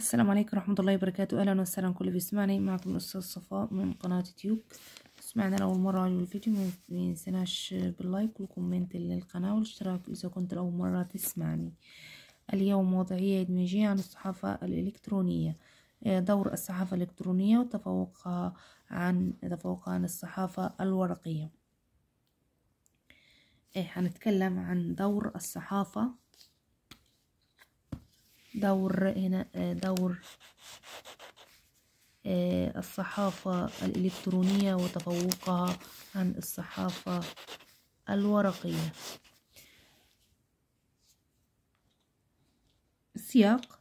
السلام عليكم ورحمة الله وبركاته أهلا وسهلا كل بيسمعني معكم الأستاذ صفاء من قناة يوتيوب سمعنا لأول مرة على الفيديو مينسناش باللايك والكومنت للقناة والاشتراك إذا كنت لأول مرة تسمعني اليوم وضعية إدماجية عن الصحافة الإلكترونية دور الصحافة الإلكترونية وتفوقها عن تفوقها عن الصحافة الورقية إيه هنتكلم عن دور الصحافة دور هنا آه، دور آه، الصحافة الإلكترونية وتفوقها عن الصحافة الورقية السياق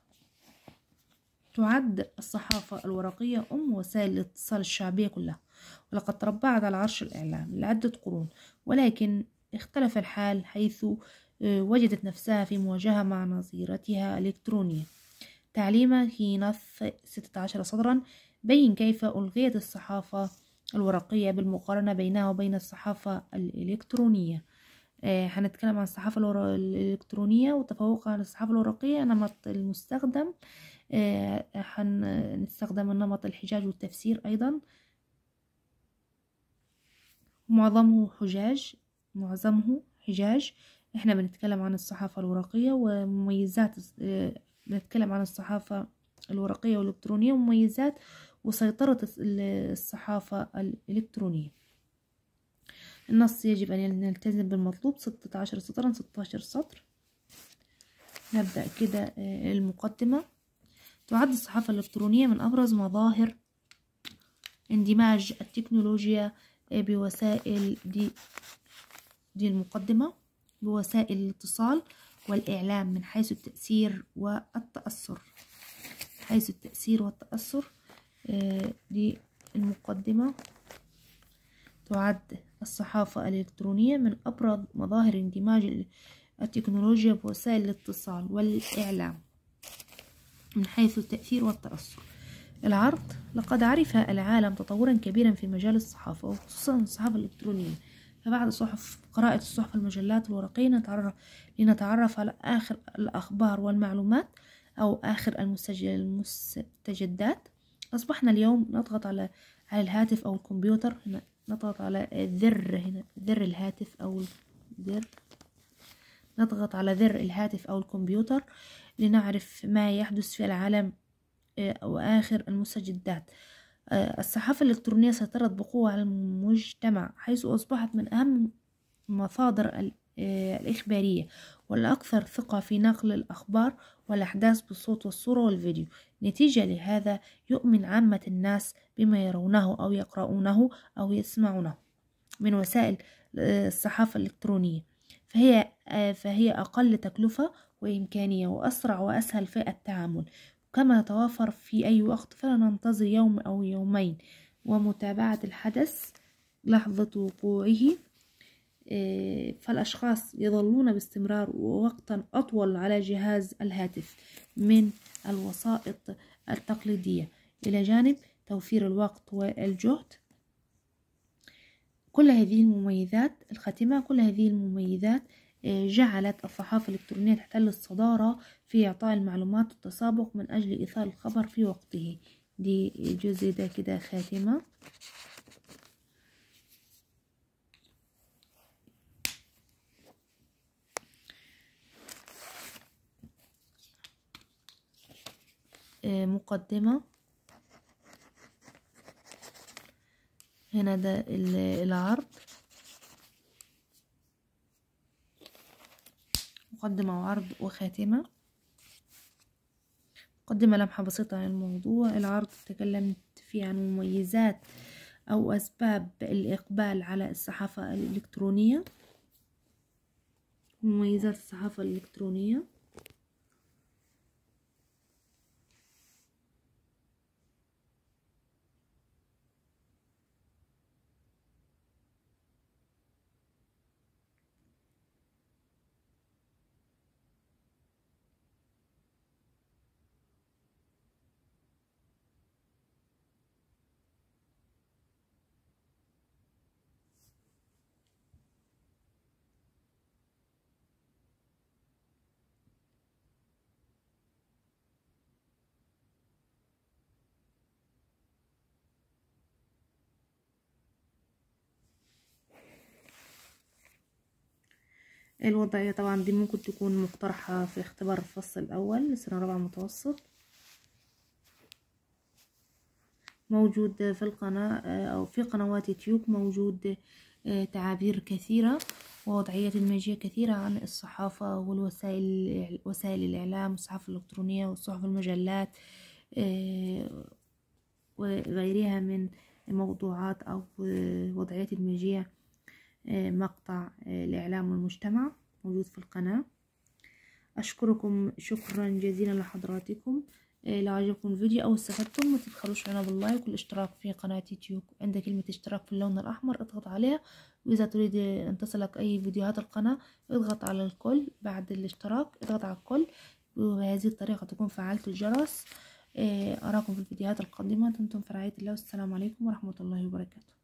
تعد الصحافة الورقية أم وسائل الاتصال الشعبية كلها ولقد تربعت على عرش الإعلام لعدة قرون ولكن اختلف الحال حيث وجدت نفسها في مواجهة مع نظيرتها الإلكترونية تعليما في ستة 16 سطرا بين كيف ألغيت الصحافة الورقية بالمقارنة بينها وبين الصحافة الإلكترونية آه، هنتكلم عن الصحافة الإلكترونية وتفوقها عن الصحافة الورقية نمط المستخدم آه، هنستخدم نمط الحجاج والتفسير أيضا معظمه حجاج معظمه حجاج احنا بنتكلم عن الصحافة الورقية ومميزات آه، بنتكلم عن الصحافة الورقية والإلكترونية ومميزات وسيطرة الصحافة الإلكترونية النص يجب أن نلتزم بالمطلوب ستة عشر سطرا ستة عشر سطر نبدأ كده آه، المقدمة تعد الصحافة الإلكترونية من أبرز مظاهر اندماج التكنولوجيا بوسائل دي دي المقدمة بوسائل الاتصال والإعلام من حيث التأثير والتأثر حيث التأثير والتأثر دي آه، المقدمة تعد الصحافة الإلكترونية من أبرز مظاهر اندماج التكنولوجيا بوسائل الاتصال والإعلام من حيث التأثير والتأثر العرض لقد عرف العالم تطورا كبيرا في مجال الصحافة وخصوصا الصحافة الإلكترونية متابعة الصحف قراءة الصحف المجلات الورقية نتعرف لنتعرف على آخر الأخبار والمعلومات أو آخر المستجدات أصبحنا اليوم نضغط على على الهاتف أو الكمبيوتر هنا نضغط على ذر هنا ذر الهاتف أو ذر نضغط على ذر الهاتف أو الكمبيوتر لنعرف ما يحدث في العالم آه، وآخر المستجدات آه، الصحافة الإلكترونية سيطرت بقوة على المجتمع حيث أصبحت من أهم مصادر آه، الإخبارية والأكثر ثقة في نقل الأخبار والأحداث بالصوت والصورة والفيديو نتيجة لهذا يؤمن عامة الناس بما يرونه أو يقرؤونه أو يسمعونه من وسائل آه، الصحافة الإلكترونية فهي, فهي أقل تكلفة وإمكانية وأسرع وأسهل في التعامل كما توافر في أي وقت فلا ننتظر يوم أو يومين ومتابعة الحدث لحظة وقوعه آه، فالأشخاص يظلون باستمرار ووقتا أطول على جهاز الهاتف من الوسائط التقليدية إلى جانب توفير الوقت والجهد كل هذه المميزات الخاتمة كل هذه المميزات آه، جعلت الصحافة الإلكترونية تحتل الصدارة في إعطاء المعلومات والتسابق من أجل إيثار الخبر في وقته دي جزء ده كده خاتمة آه، مقدمة هنا ده العرض مقدمة وعرض وخاتمة مقدمة لمحة بسيطة عن الموضوع العرض تكلمت فيه عن مميزات أو أسباب الإقبال على الصحافة الإلكترونية مميزات الصحافة الإلكترونية الوضعية طبعا دي ممكن تكون مقترحة في اختبار الفصل الأول لسنة رابعة متوسط موجود في القناة آه، أو في قنوات يوتيوب موجود آه، تعابير كثيرة ووضعيات المجية كثيرة عن الصحافة والوسائل وسائل الإعلام والصحافة الإلكترونية والصحف المجلات آه، وغيرها من موضوعات أو وضعيات المجية آه، مقطع آه، الإعلام والمجتمع موجود في القناة أشكركم شكرا جزيلا لحضراتكم آه، لو عجبكم الفيديو أو استفدتم ما تبخلوش علينا باللايك والاشتراك في قناة يوتيوب عند كلمة اشتراك في اللون الأحمر اضغط عليها وإذا تريد أن تصلك أي فيديوهات القناة اضغط على الكل بعد الاشتراك اضغط على الكل وبهذه الطريقة تكون فعلت الجرس أراكم في الفيديوهات القادمة دمتم في رعاية الله والسلام عليكم ورحمة الله وبركاته